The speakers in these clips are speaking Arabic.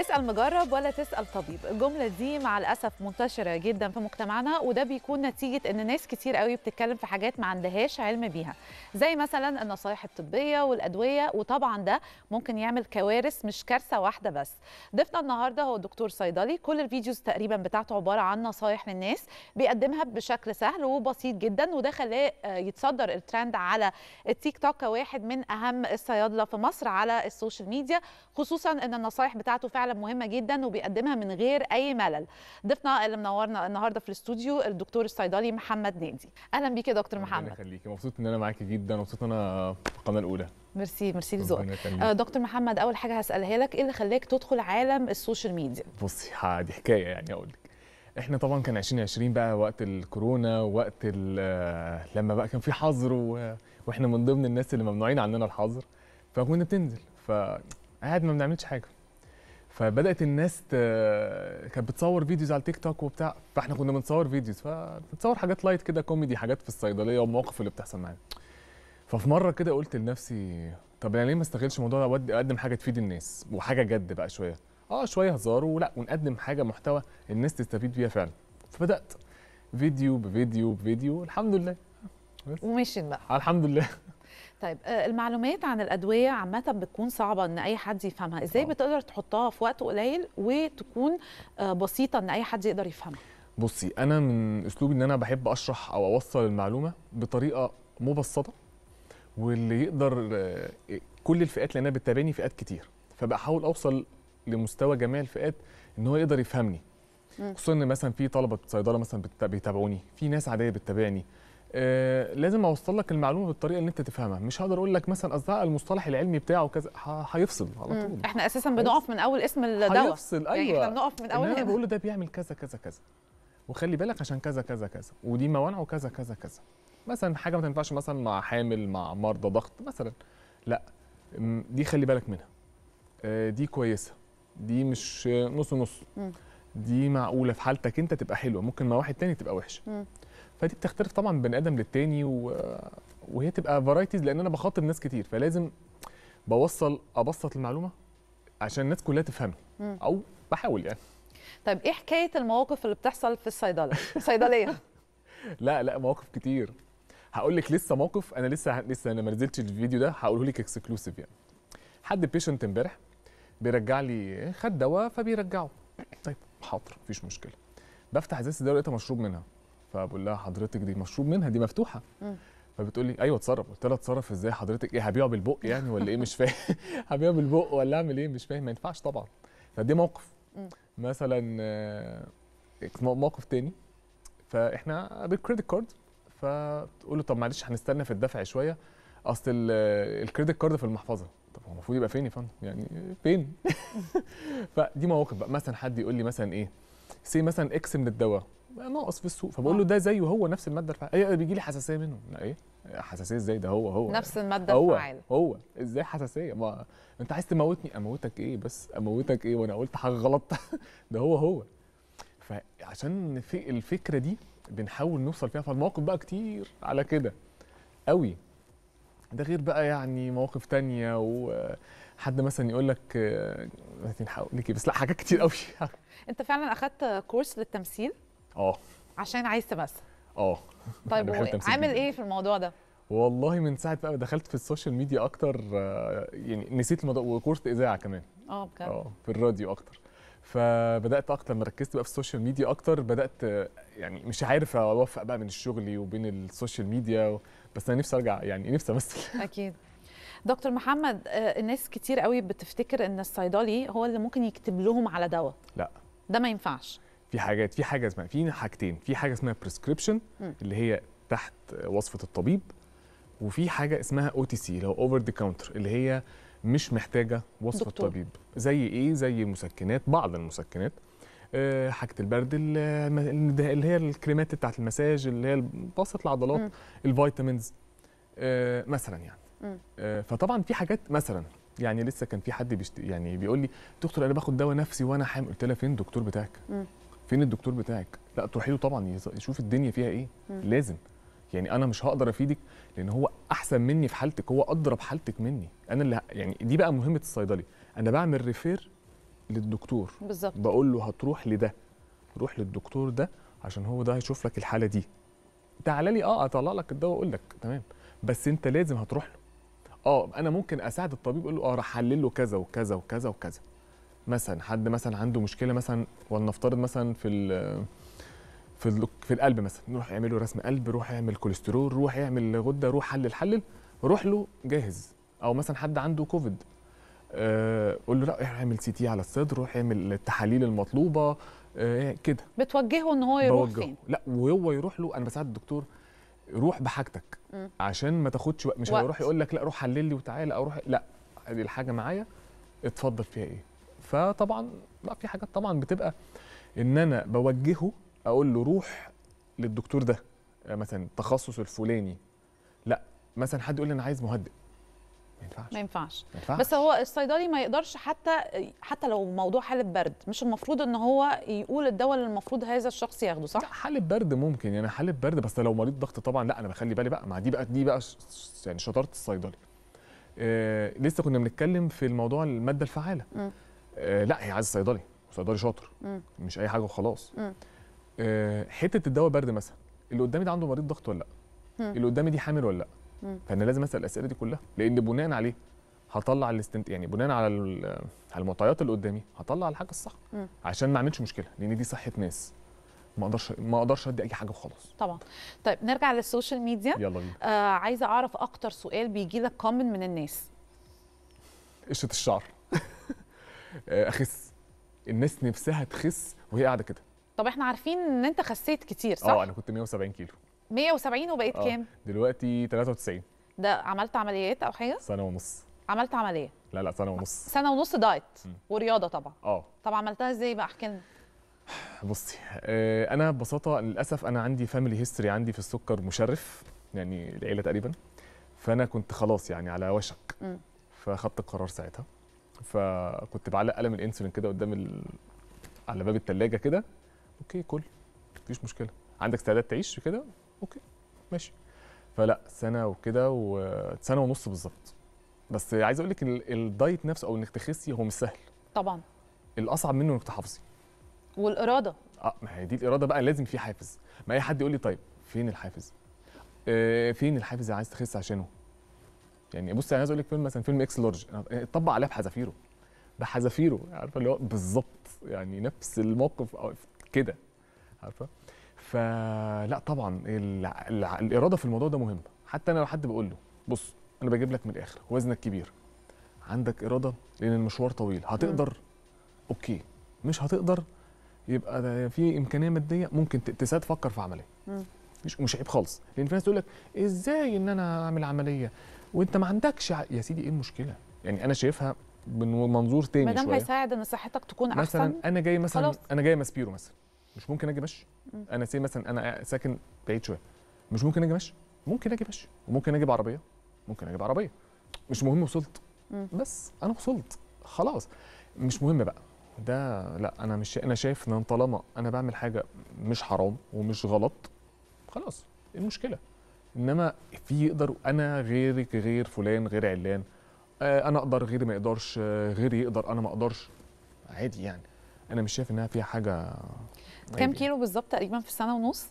اسأل مجرب ولا تسأل طبيب الجملة دي مع الأسف منتشرة جدا في مجتمعنا وده بيكون نتيجة إن ناس كتير قوي بتتكلم في حاجات ما عندهاش علم بيها زي مثلا النصايح الطبية والأدوية وطبعا ده ممكن يعمل كوارث مش كارثة واحدة بس ضيفنا النهاردة هو دكتور صيدلي كل الفيديوز تقريبا بتاعته عبارة عن نصايح للناس بيقدمها بشكل سهل وبسيط جدا وده خلاه يتصدر الترند على التيك توك كواحد من أهم الصيادلة في مصر على السوشيال ميديا خصوصا إن النصايح بتاعته فعلا فعلا مهمه جدا وبيقدمها من غير اي ملل ضيفنا اللي منورنا النهارده في الاستوديو الدكتور الصيدلي محمد نادي اهلا بيك يا دكتور محمد يخليكي مبسوط ان انا معاكي جدا مبسوط ان انا في القناه الاولى ميرسي ميرسي لذوقك آه، دكتور محمد اول حاجه هسالها لك ايه اللي خلاك تدخل عالم السوشيال ميديا بصي دي حكايه يعني اقول لك احنا طبعا كان 2020 بقى وقت الكورونا وقت آه، لما بقى كان في حظر و... واحنا من ضمن الناس اللي ممنوعين عننا الحظر فكنا بتنزل فقاعد ما بنعملش حاجه فبدات الناس ت... كانت بتصور فيديوز على التيك توك وبتاع فاحنا كنا بنصور فيديوز فبتصور حاجات لايت كده كوميدي حاجات في الصيدليه والمواقف اللي بتحصل معانا ففي مره كده قلت لنفسي طب انا ليه ما استغلش الموضوع ده اقدم حاجه تفيد الناس وحاجه جد بقى شويه اه شويه هزار ولا ونقدم حاجه محتوى الناس تستفيد بيها فعلا فبدات فيديو بفيديو بفيديو الحمد لله ومشيت بقى الحمد لله طيب آه، المعلومات عن الادويه عامه بتكون صعبه ان اي حد يفهمها ازاي أوه. بتقدر تحطها في وقت قليل وتكون آه، بسيطه ان اي حد يقدر يفهمها بصي انا من اسلوبي ان انا بحب اشرح او اوصل المعلومه بطريقه مبسطه واللي يقدر آه، كل الفئات لان انا بتتابعني فئات كتير فبحاول اوصل لمستوى جميع الفئات ان هو يقدر يفهمني خصوصا ان مثلا في طلبه صيدله مثلا بيتابعوني في ناس عاديه بتتابعني آه، لازم اوصل لك المعلومه بالطريقه اللي انت تفهمها مش هقدر اقول لك مثلا اصداء المصطلح العلمي بتاعه كذا هيفصل على طول احنا اساسا بنقف من اول اسم الدواء هيفصل ايوه يعني احنا أيوة. بنقف من اول انا بقول له ده بيعمل كذا كذا كذا وخلي بالك عشان كذا كذا كذا ودي موانعه كذا كذا كذا مثلا حاجه ما تنفعش مثلا مع حامل مع مرضى ضغط مثلا لا دي خلي بالك منها آه، دي كويسه دي مش نص نص دي معقوله في حالتك انت تبقى حلوه ممكن مع واحد تاني تبقى وحشه فدي بتختلف طبعا بين ادم للتاني و... وهي تبقى فرايتيز لان انا بخاطب ناس كتير فلازم بوصل ابسط المعلومه عشان الناس كلها تفهمها او بحاول يعني طيب ايه حكايه المواقف اللي بتحصل في الصيدله الصيدليه لا لا مواقف كتير هقول لك لسه موقف انا لسه لسه انا ما نزلتش الفيديو ده هقوله لك اكسكلوسيف يعني حد بيشنت امبارح بيرجع لي خد دواء فبيرجعه طيب حاضر مفيش مشكله بفتح ازازه الدواء لقيتها مشروب منها فبقول لها حضرتك دي مشروب منها دي مفتوحه فبتقول لي ايوه اتصرف قلت لها اتصرف ازاي حضرتك ايه هبيعه بالبق يعني ولا ايه مش فاهم هبيعه بالبق ولا اعمل ايه مش فاهم ما ينفعش طبعا فدي موقف مثلا آه، موقف تاني فاحنا بالكريدت كارد فتقول له طب معلش هنستنى في الدفع شويه اصل الكريدت كارد في المحفظه طب هو المفروض يبقى فين يا فندم يعني فين فدي مواقف بقى مثلا حد يقول لي مثلا ايه سي مثلا اكس من الدواء ناقص في السوق فبقول له آه. ده زيه هو نفس الماده الفعاله إيه، إيه، بيجي لي حساسيه منه إيه؟, ايه حساسيه ازاي ده هو هو نفس الماده هو الفعاله هو ازاي حساسيه ما انت عايز تموتني اموتك ايه بس اموتك ايه وانا قلت حاجه غلط ده هو هو فعشان في الفكره دي بنحاول نوصل فيها فالمواقف بقى كتير على كده قوي ده غير بقى يعني مواقف تانية وحد مثلا يقول لك لكن بس لا حاجات كتير قوي انت فعلا اخدت كورس للتمثيل اه عشان عايز تمثل اه طيب عامل ايه في الموضوع ده؟ والله من ساعه بقى دخلت في السوشيال ميديا اكتر آه، يعني نسيت الموضوع وكورس اذاعه كمان اه بجد اه في الراديو اكتر فبدات اكتر لما ركزت بقى في السوشيال ميديا اكتر بدات آه، يعني مش عارف اوفق بقى بين شغلي وبين السوشيال ميديا بس انا نفسي ارجع يعني نفسي امثل اكيد دكتور محمد آه، الناس كتير قوي بتفتكر ان الصيدلي هو اللي ممكن يكتب لهم على دواء لا ده ما ينفعش في حاجات في حاجه اسمها في حاجتين في حاجه اسمها بريسكريبشن اللي هي تحت وصفه الطبيب وفي حاجه اسمها او تي سي اللي هو اوفر ذا كاونتر اللي هي مش محتاجه وصفه دكتور. الطبيب زي ايه زي مسكنات بعض المسكنات آه، حاجه البرد اللي هي الكريمات بتاعت المساج اللي هي بسط العضلات م. الفيتامينز آه، مثلا يعني م. آه، فطبعا في حاجات مثلا يعني لسه كان في حد بيشت... يعني بيقول لي دكتور انا باخد دواء نفسي وانا حامل قلت لها فين الدكتور بتاعك؟ م. فين الدكتور بتاعك لا تروحي له طبعا يشوف الدنيا فيها ايه مم. لازم يعني انا مش هقدر افيدك لان هو احسن مني في حالتك هو ادرى بحالتك مني انا اللي يعني دي بقى مهمه الصيدلي انا بعمل ريفير للدكتور بالظبط بقول له هتروح لده روح للدكتور ده عشان هو ده هيشوف لك الحاله دي تعالى لي اه اطلع لك الدواء واقول لك تمام بس انت لازم هتروح له اه انا ممكن اساعد الطبيب اقول له اه هحلل له كذا وكذا وكذا وكذا مثلا حد مثلا عنده مشكله مثلا ولنفترض مثلا في ال في في القلب مثلا نروح يعمل له رسم قلب روح يعمل كوليسترول روح يعمل غده روح حلل حلل روح له جاهز او مثلا حد عنده كوفيد آه، قول له لا اعمل سي تي على الصدر روح اعمل التحاليل المطلوبه آه، كده بتوجهه ان هو يروح بوجهه. فين لا وهو يروح له انا بساعد الدكتور روح بحاجتك م. عشان ما تاخدش وقت مش هيروح يقول لك لا روح حلل لي وتعالى او روح لا الحاجه معايا اتفضل فيها ايه فطبعا لا في حاجات طبعا بتبقى ان انا بوجهه اقول له روح للدكتور ده مثلا التخصص الفلاني لا مثلا حد يقول لي انا عايز مهدئ ما ينفعش ما ينفعش بس هو الصيدلي ما يقدرش حتى حتى لو موضوع حاله برد مش المفروض ان هو يقول الدواء اللي المفروض هذا الشخص ياخده صح حاله برد ممكن يعني حاله برد بس لو مريض ضغط طبعا لا انا بخلي بالي بقى ما دي بقى دي بقى يعني شطاره الصيدلي آه لسه كنا بنتكلم في الموضوع الماده الفعاله م. آه، لا هي عايزه صيدلي صيدلي شاطر مم. مش اي حاجه وخلاص آه حته الدواء برد مثلا اللي قدامي ده عنده مريض ضغط ولا لا اللي قدامي دي حامل ولا لا فانا لازم اسال الاسئله دي كلها لان بناء عليه هطلع الاستنت يعني بناء على على المعطيات اللي قدامي هطلع الحاجه الصح مم. عشان ما اعملش مشكله لان دي صحه ناس ما اقدرش ما اقدرش ادي اي حاجه وخلاص طبعا طيب نرجع للسوشيال ميديا يلا بينا آه عايزه اعرف اكتر سؤال بيجي لك كومن من الناس قشره الشعر آه، اخس الناس نفسها تخس وهي قاعده كده طب احنا عارفين ان انت خسيت كتير صح اه انا كنت 170 كيلو 170 وبقيت آه، كام دلوقتي 93 ده عملت عمليات او حاجه سنه ونص عملت عمليه لا لا سنه ونص سنه ونص دايت م. ورياضه طبعا اه طب عملتها ازاي بقى احكي لنا بصي آه، انا ببساطه للاسف انا عندي فاميلي هيستوري عندي في السكر مشرف يعني العيله تقريبا فانا كنت خلاص يعني على وشك فاخدت القرار ساعتها فكنت بعلق قلم الانسولين كده قدام ال... على باب الثلاجه كده اوكي كل مفيش مشكله عندك استعداد تعيش كده اوكي ماشي فلا سنه وكده وسنه ونص بالظبط بس عايز اقول لك الدايت نفسه او انك تخسي هو مش سهل طبعا الاصعب منه انك تحافظي والاراده اه ما هي دي الاراده بقى لازم في حافز ما اي حد يقول لي طيب فين الحافز آه فين الحافز اللي عايز تخس عشانه يعني بص انا يعني عايز اقول لك فيلم مثلا فيلم اكس لارج اتطبق عليها بحذافيره بحذافيره عارفه اللي هو بالظبط يعني نفس الموقف او كده عارفه فلا طبعا الاراده في الموضوع ده مهم حتى انا لو حد بقول له بص انا بجيب لك من الاخر وزنك كبير عندك اراده لان المشوار طويل هتقدر اوكي مش هتقدر يبقى ده في امكانيه ماديه ممكن تساعد تفكر في عمليه مش مش عيب خالص لان في ناس تقول لك ازاي ان انا اعمل عمليه وانت ما عندكش يا سيدي ايه المشكله يعني انا شايفها من منظور تاني شويه ما دام هيساعد ان صحتك تكون احسن مثلا انا جاي مثلا خلاص. انا جاي ماسبيرو مثلا مش ممكن اجي ماشي انا سي مثلا انا ساكن بعيد شويه مش ممكن اجي ماشي ممكن اجي ماشي وممكن اجي بعربيه ممكن اجي بعربيه مش مهم وصلت بس انا وصلت خلاص مش مهم بقى ده لا انا مش انا شايف ان طالما انا بعمل حاجه مش حرام ومش غلط خلاص إيه المشكله انما في يقدر انا غيرك غير فلان غير علان آه، انا اقدر غيري ما يقدرش آه، غيري يقدر انا ما اقدرش عادي يعني انا مش شايف انها فيها حاجه كام كيلو بالظبط تقريبا في سنه ونص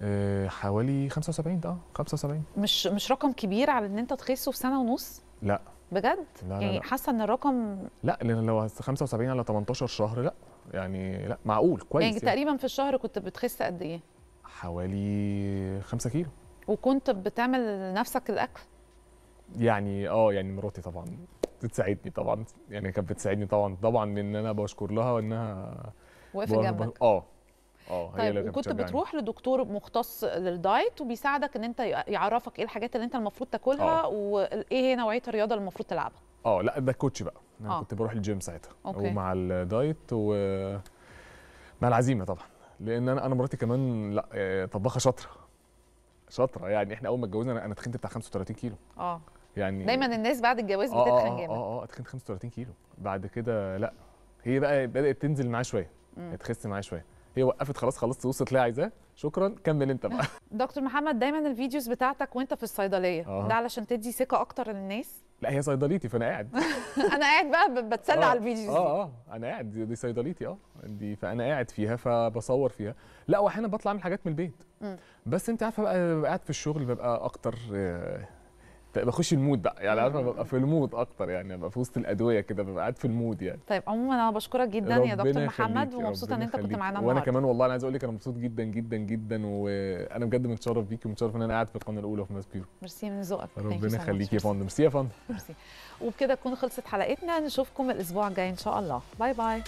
آه، حوالي 75 اه 75 مش مش رقم كبير على ان انت تخسه في سنه ونص لا بجد لا يعني حاسه ان الرقم لا لان لو 75 على 18 شهر لا يعني لا معقول كويس يعني, يعني. تقريبا في الشهر كنت بتخس قد ايه حوالي 5 كيلو وكنت بتعمل لنفسك الاكل يعني اه يعني مراتي طبعا بتساعدني طبعا يعني كانت بتساعدني طبعا طبعا لان انا بشكر لها وانها وقفت جنبك اه اه طيب هي وكنت بتروح لدكتور مختص للدايت وبيساعدك ان انت يعرفك ايه الحاجات اللي انت المفروض تاكلها أوه. وايه هي نوعيه الرياضه اللي المفروض تلعبها اه لا ده كوتش بقى انا أوه. كنت بروح الجيم ساعتها أوكي. ومع الدايت ومع العزيمه طبعا لان انا انا مراتي كمان لا آه، طباخه شاطره شاطره يعني احنا اول ما اتجوزنا انا اتخنت بتاع 35 كيلو اه يعني دايما الناس بعد الجواز آه, آه، بتتخن آه، جامد اه اه اه اتخنت 35 كيلو بعد كده لا هي بقى بدات تنزل معايا شويه تخس معايا شويه هي وقفت خلاص خلصت وصلت اللي عايزاه شكرا كمل انت بقى دكتور محمد دايما الفيديوز بتاعتك وانت في الصيدليه آه. ده علشان تدي ثقه اكتر للناس لا هي صيدليتي فانا قاعد انا قاعد بقى بتسلى آه. على الفيديو اه اه انا قاعد دي صيدليتي اه دي فانا قاعد فيها فبصور فيها لا واحيانا بطلع اعمل حاجات من البيت بس انت عارفه بقى ببقى قاعد في الشغل ببقى اكتر آه طيب، بخش المود بقى يعني عارفه ببقى في المود اكتر يعني ببقى في وسط الادويه كده ببقى قاعد في المود يعني طيب عموما انا بشكرك جدا يا دكتور محمد ومبسوطه ان انت كنت معانا وانا كمان والله انا عايز اقول لك انا مبسوط جدا جدا جدا وانا بجد متشرف بيكي ومتشرف ان انا قاعد في القناه الاولى في ماس بيرو ميرسي من ذوقك ربنا يخليك يا فندم ميرسي يا فندم ميرسي وبكده تكون خلصت حلقتنا نشوفكم الاسبوع الجاي ان شاء الله باي باي